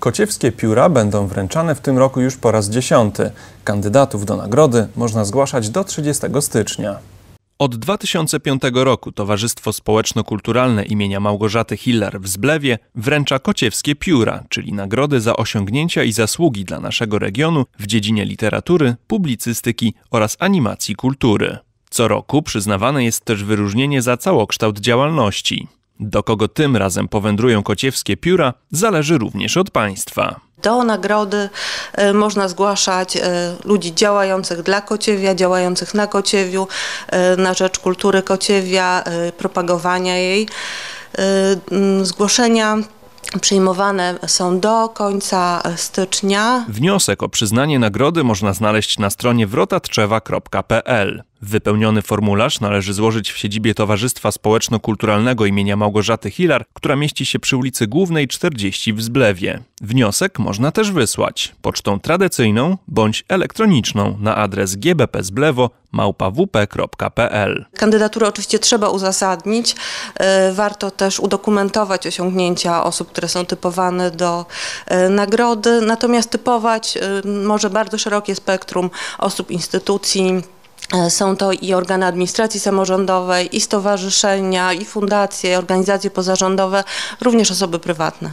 Kociewskie pióra będą wręczane w tym roku już po raz dziesiąty. Kandydatów do nagrody można zgłaszać do 30 stycznia. Od 2005 roku Towarzystwo Społeczno-Kulturalne imienia Małgorzaty Hiller w Zblewie wręcza Kociewskie Pióra, czyli nagrody za osiągnięcia i zasługi dla naszego regionu w dziedzinie literatury, publicystyki oraz animacji kultury. Co roku przyznawane jest też wyróżnienie za całokształt działalności. Do kogo tym razem powędrują kociewskie pióra, zależy również od państwa. Do nagrody e, można zgłaszać e, ludzi działających dla Kociewia, działających na Kociewiu, e, na rzecz kultury Kociewia, propagowania jej, zgłoszenia przyjmowane są do końca stycznia. Wniosek o przyznanie nagrody można znaleźć na stronie wrotatrzewa.pl. Wypełniony formularz należy złożyć w siedzibie Towarzystwa Społeczno-Kulturalnego imienia Małgorzaty Hilar, która mieści się przy ulicy Głównej 40 w Zblewie. Wniosek można też wysłać pocztą tradycyjną bądź elektroniczną na adres gbpzblewo Kandydaturę oczywiście trzeba uzasadnić. E, warto też udokumentować osiągnięcia osób, które są typowane do e, nagrody. Natomiast typować e, może bardzo szerokie spektrum osób, instytucji, E, są to i organy administracji samorządowej, i stowarzyszenia, i fundacje, organizacje pozarządowe, również osoby prywatne.